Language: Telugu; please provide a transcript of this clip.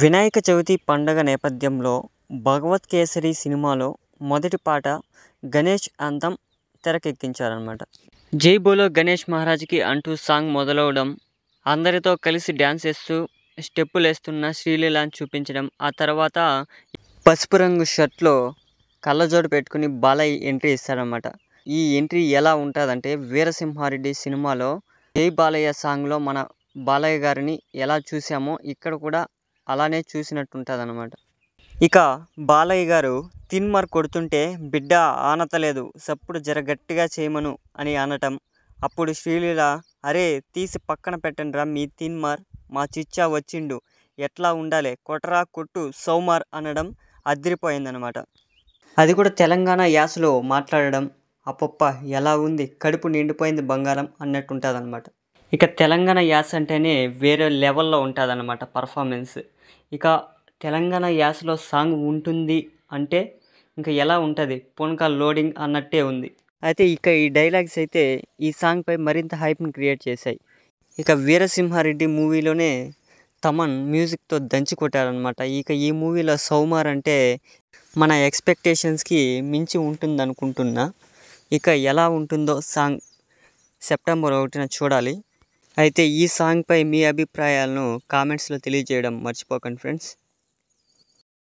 వినాయక చవితి పండగ నేపథ్యంలో భగవత్ కేసరి సినిమాలో మొదటి పాట గణేష్ అంతం తెరకెక్కించారనమాట జై బోలో గణేష్ మహారాజ్కి అంటూ సాంగ్ మొదలవడం అందరితో కలిసి డ్యాన్స్ వేస్తూ స్టెప్పులు వేస్తున్న శ్రీలీలాని చూపించడం ఆ తర్వాత పసుపు రంగు షర్ట్లో కళ్ళజోడు పెట్టుకుని బాలయ్య ఎంట్రీ ఇస్తారనమాట ఈ ఎంట్రీ ఎలా ఉంటుందంటే వీరసింహారెడ్డి సినిమాలో జై బాలయ్య సాంగ్లో మన బాలయ్య గారిని ఎలా చూసామో ఇక్కడ కూడా అలానే చూసినట్టు ఉంటుంది అనమాట ఇక బాలయ్య గారు తిన్మార్ కొడుతుంటే బిడ్డ ఆనతలేదు సప్పుడు జర గట్టిగా చేయమను అని అనటం అప్పుడు శ్రీలీల అరే తీసి పక్కన పెట్టండి రా మీ తిన్మార్ మా చిచ్చా వచ్చిండు ఎట్లా ఉండాలి కొట్రా కొట్టు సౌమార్ అనడం అదిరిపోయిందనమాట అది కూడా తెలంగాణ యాసలో మాట్లాడడం అప్పప్ప ఎలా ఉంది కడుపు నిండిపోయింది బంగారం అన్నట్టు ఉంటుందన్నమాట ఇక తెలంగాణ యాస అంటేనే వేరే లెవెల్లో అనమాట పర్ఫార్మెన్స్ ఇక తెలంగాణ యాసలో సాంగ్ ఉంటుంది అంటే ఇంకా ఎలా ఉంటుంది పొనక లోడింగ్ అన్నట్టే ఉంది అయితే ఇక ఈ డైలాగ్స్ అయితే ఈ సాంగ్పై మరింత హైప్ని క్రియేట్ చేశాయి ఇక వీరసింహారెడ్డి మూవీలోనే తమన్ మ్యూజిక్తో దంచి కొట్టారనమాట ఇక ఈ మూవీలో సౌమార్ అంటే మన ఎక్స్పెక్టేషన్స్కి మించి ఉంటుంది అనుకుంటున్నా ఇక ఎలా ఉంటుందో సాంగ్ సెప్టెంబర్ ఒకటిన చూడాలి అయితే ఈ సాంగ్పై మీ అభిప్రాయాలను కామెంట్స్లో తెలియజేయడం మర్చిపోకండి ఫ్రెండ్స్